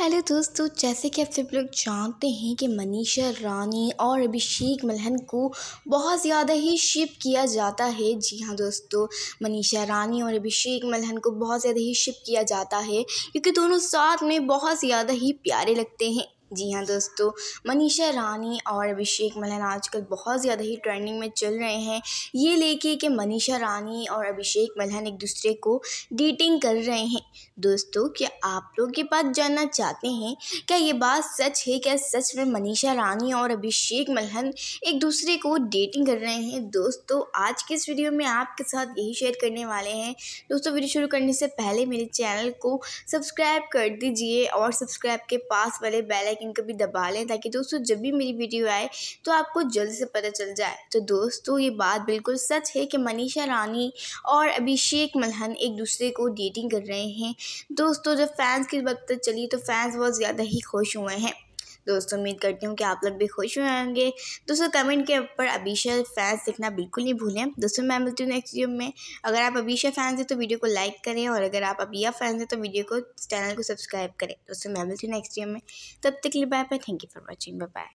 hello दोस्तों तो जैसे कि आप सब लोग जानते हैं कि मनीषा रानी और अभिषेक मलहन को बहुत ज़्यादा ही शिप किया जाता है जी हाँ दोस्तों मनीषा रानी और अभिषेक मलहन को बहुत ज़्यादा ही शिप किया जाता है क्योंकि दोनों साथ में बहुत ज़्यादा ही प्यारे लगते हैं जी हाँ दोस्तों मनीषा रानी और अभिषेक मल्हन आजकल बहुत ज़्यादा ही ट्रेंडिंग में चल रहे हैं ये लेके कि मनीषा रानी और अभिषेक मल्हन एक दूसरे को डेटिंग कर रहे हैं दोस्तों क्या आप लोग के बात जानना चाहते हैं क्या ये बात सच है क्या सच में मनीषा रानी और अभिषेक मल्हन एक दूसरे को डेटिंग कर रहे हैं दोस्तों आज के इस वीडियो में आपके साथ यही शेयर करने वाले हैं दोस्तों वीडियो शुरू करने से पहले मेरे चैनल को सब्सक्राइब कर दीजिए और सब्सक्राइब के पास वाले बैलक आइकन को भी दबा लें ताकि दोस्तों जब भी मेरी वीडियो आए तो आपको जल्द से पता चल जाए तो दोस्तों ये बात बिल्कुल सच है कि मनीषा रानी और अभिषेक मल्हन एक दूसरे को डेटिंग कर रहे हैं दोस्तों जब फैंस की बात चली तो फैंस बहुत ज़्यादा ही खुश हुए हैं दोस्तों उम्मीद करती हूँ कि आप लोग भी खुश हुए होंगे दोस्तों कमेंट के ऊपर अभिषेक फैंस लिखना बिल्कुल नहीं भूलें दोस्तों मैं मिलती हूँ नेक्स्ट वीडियो में अगर आप अभिषेक फैंस हैं तो वीडियो को लाइक करें और अगर आप अबिया फैंस हैं तो वीडियो को चैनल को सब्सक्राइब करें दोस्तों मैं मिलती हूँ नेक्स्ट वीडियो में तब तक लिए bye bye thank you for watching bye bye